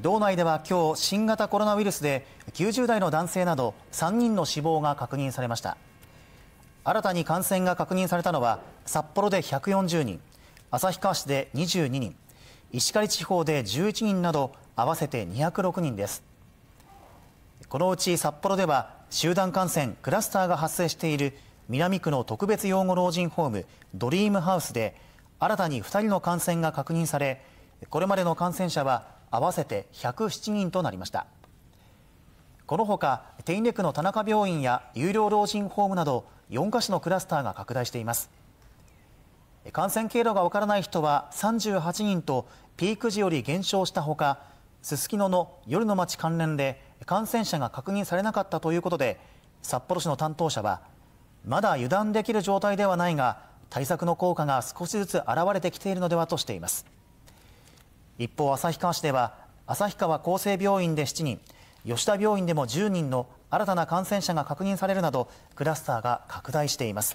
道内では今日新型コロナウイルスで90代の男性など3人の死亡が確認されました新たに感染が確認されたのは札幌で140人旭川市で22人石狩地方で11人など合わせて206人ですこのうち札幌では集団感染クラスターが発生している南区の特別養護老人ホームドリームハウスで新たに2人の感染が確認されこれまでの感染者は合わせて107人となりましたこのほか手稲区の田中病院や有料老人ホームなど4カ所のクラスターが拡大しています感染経路がわからない人は38人とピーク時より減少したほかすすきのの夜の街関連で感染者が確認されなかったということで札幌市の担当者はまだ油断できる状態ではないが対策の効果が少しずつ現れてきているのではとしています一方旭川市では旭川厚生病院で7人吉田病院でも10人の新たな感染者が確認されるなどクラスターが拡大しています